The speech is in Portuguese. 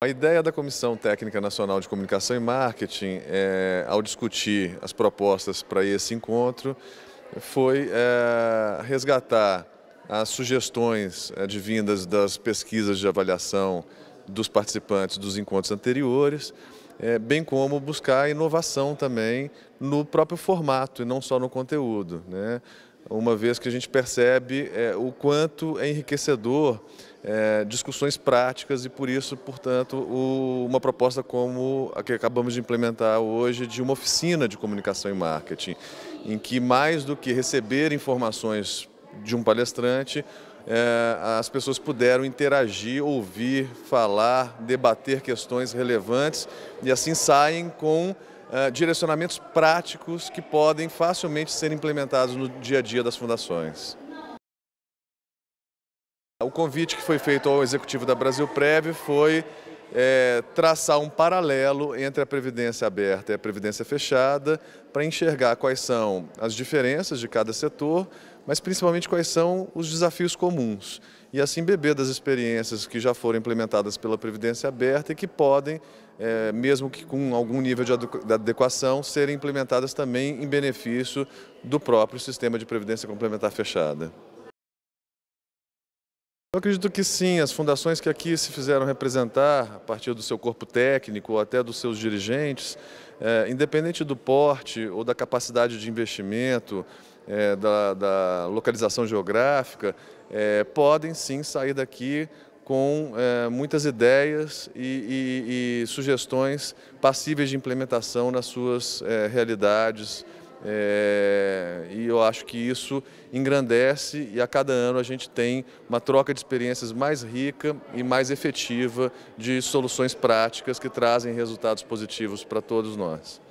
A ideia da Comissão Técnica Nacional de Comunicação e Marketing, é, ao discutir as propostas para esse encontro, foi é, resgatar as sugestões é, advindas das pesquisas de avaliação dos participantes dos encontros anteriores, é, bem como buscar inovação também no próprio formato e não só no conteúdo, né? uma vez que a gente percebe é, o quanto é enriquecedor é, discussões práticas e por isso, portanto, o, uma proposta como a que acabamos de implementar hoje de uma oficina de comunicação e marketing, em que mais do que receber informações de um palestrante, é, as pessoas puderam interagir, ouvir, falar, debater questões relevantes e assim saem com é, direcionamentos práticos que podem facilmente ser implementados no dia a dia das fundações. O convite que foi feito ao executivo da Brasil Prévio foi é, traçar um paralelo entre a previdência aberta e a previdência fechada para enxergar quais são as diferenças de cada setor, mas principalmente quais são os desafios comuns. E assim beber das experiências que já foram implementadas pela previdência aberta e que podem, é, mesmo que com algum nível de adequação, serem implementadas também em benefício do próprio sistema de previdência complementar fechada. Eu acredito que sim, as fundações que aqui se fizeram representar, a partir do seu corpo técnico ou até dos seus dirigentes, é, independente do porte ou da capacidade de investimento, é, da, da, localização geográfica, é, podem sim sair daqui com é, muitas ideias e, e, e, sugestões passíveis de implementação nas suas é, realidades é, eu acho que isso engrandece e a cada ano a gente tem uma troca de experiências mais rica e mais efetiva de soluções práticas que trazem resultados positivos para todos nós.